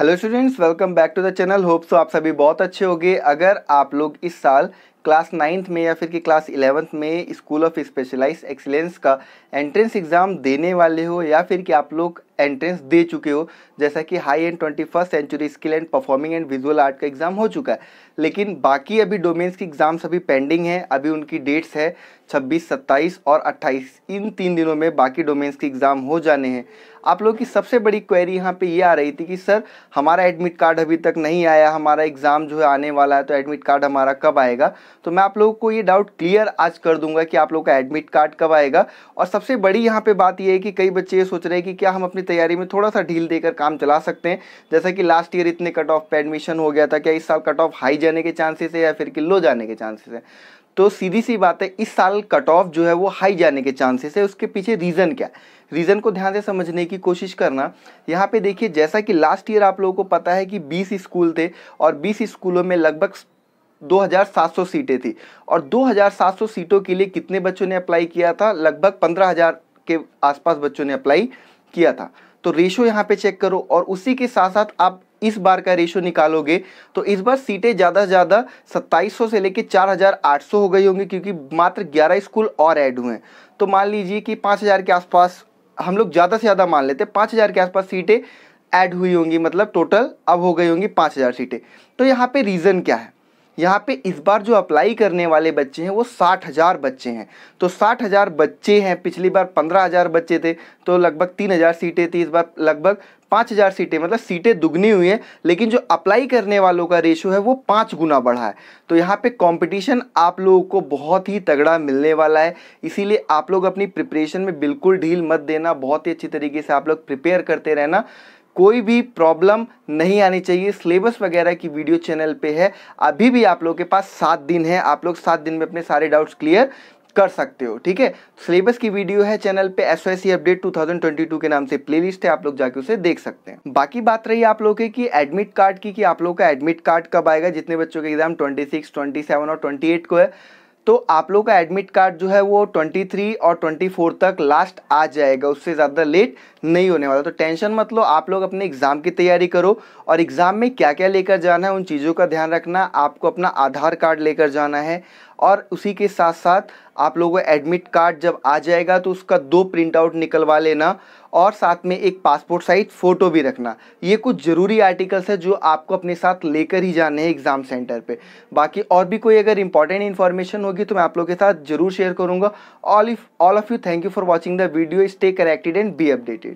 hello students welcome back to the channel hope so आप सभी बहुत अच्छे होंगे अगर आप लोग इस साल क्लास नाइन्थ में या फिर कि क्लास इलेवंथ में स्कूल ऑफ स्पेशलाइज एक्सीलेंस का एंट्रेंस एग्ज़ाम देने वाले हो या फिर कि आप लोग एंट्रेंस दे चुके हो जैसा कि high end twenty first century skill and performing and visual art का एग्ज़ाम हो चुका है लेकिन बाकी अभी डोमेन्स की एग्ज़ाम सभी पेंडिंग है अभी उनकी डेट्स है छब्बीस सत्ताईस और अट्ठाईस इन तीन दिनों में बाकी डोमेन्स के एग्ज़ाम हो जाने हैं आप लोगों की सबसे बड़ी क्वेरी यहाँ पे ये आ रही थी कि सर हमारा एडमिट कार्ड अभी तक नहीं आया हमारा एग्ज़ाम जो है आने वाला है तो एडमिट कार्ड हमारा कब आएगा तो मैं आप लोगों को ये डाउट क्लियर आज कर दूंगा कि आप लोग का एडमिट कार्ड कब आएगा और सबसे बड़ी यहाँ पे बात यह है कि कई बच्चे ये सोच रहे हैं कि क्या हम अपनी तैयारी में थोड़ा सा ढील देकर काम चला सकते हैं जैसा कि लास्ट ईयर इतने कट ऑफ पर एडमिशन हो गया था क्या इस साल कट ऑफ हाई जाने के चांसेस है या फिर कि लो जाने के चांसेस है तो सीधी सी बात है इस साल कट ऑफ जो है वो हाई जाने के चांसेस है उसके पीछे रीज़न क्या है रीज़न को ध्यान से समझने की कोशिश करना यहाँ पे देखिए जैसा कि लास्ट ईयर आप लोगों को पता है कि 20 स्कूल थे और 20 स्कूलों में लगभग 2,700 सीटें थी और 2,700 सीटों के लिए कितने बच्चों ने अप्लाई किया था लगभग 15,000 के आसपास बच्चों ने अप्लाई किया था तो रेशो यहाँ पे चेक करो और उसी के साथ साथ आप इस बार का रेशो निकालोगे तो इस बार सीटें ज़्यादा से ज़्यादा 2700 से लेकर 4800 हो गई होंगी क्योंकि मात्र 11 स्कूल और ऐड हुए हैं तो मान लीजिए कि 5000 के आसपास हम लोग ज़्यादा से ज़्यादा मान लेते हैं 5000 के आसपास सीटें ऐड हुई होंगी मतलब टोटल अब हो गई होंगी हजार सीटें तो यहाँ पे रीज़न क्या है यहाँ पे इस बार जो अप्लाई करने वाले बच्चे हैं वो साठ हज़ार बच्चे हैं तो साठ हज़ार बच्चे हैं पिछली बार पंद्रह हज़ार बच्चे थे तो लगभग तीन हज़ार सीटें थी इस बार लगभग पाँच हज़ार सीटें मतलब सीटें दुगनी हुई हैं लेकिन जो अप्लाई करने वालों का रेशो है वो पाँच गुना बढ़ा है तो यहाँ पे कंपटीशन आप लोगों को बहुत ही तगड़ा मिलने वाला है इसीलिए आप लोग अपनी प्रिपरेशन में बिल्कुल ढील मत देना बहुत ही अच्छी तरीके से आप लोग प्रिपेयर करते रहना कोई भी प्रॉब्लम नहीं आनी चाहिए सिलेबस वगैरह की वीडियो चैनल पे है अभी भी आप लोगों के पास सात दिन है आप लोग सात दिन में अपने सारे डाउट्स क्लियर कर सकते हो ठीक है सिलेबस की वीडियो है चैनल पे एस अपडेट 2022 के नाम से प्लेलिस्ट है आप लोग जाके उसे देख सकते हैं बाकी बात रही आप लोगों की एडमिट कार्ड की कि आप लोगों का एडमिट कार्ड कब आएगा जितने बच्चों के एग्जाम 26, 27 और 28 को है तो आप लोग का एडमिट कार्ड जो है वो 23 और 24 तक लास्ट आ जाएगा उससे ज़्यादा लेट नहीं होने वाला तो टेंशन मत लो आप लोग अपने एग्ज़ाम की तैयारी करो और एग्ज़ाम में क्या क्या लेकर जाना है उन चीज़ों का ध्यान रखना आपको अपना आधार कार्ड लेकर जाना है और उसी के साथ साथ आप लोगों को एडमिट कार्ड जब आ जाएगा तो उसका दो प्रिंट आउट निकलवा लेना और साथ में एक पासपोर्ट साइज फ़ोटो भी रखना ये कुछ ज़रूरी आर्टिकल्स है जो आपको अपने साथ लेकर ही जाने हैं एग्ज़ाम सेंटर पे बाकी और भी कोई अगर इंपॉर्टेंट इन्फॉर्मेशन होगी तो मैं आप लोगों के साथ ज़रूर शेयर करूँगा all all of you thank you for watching the video stay connected and be updated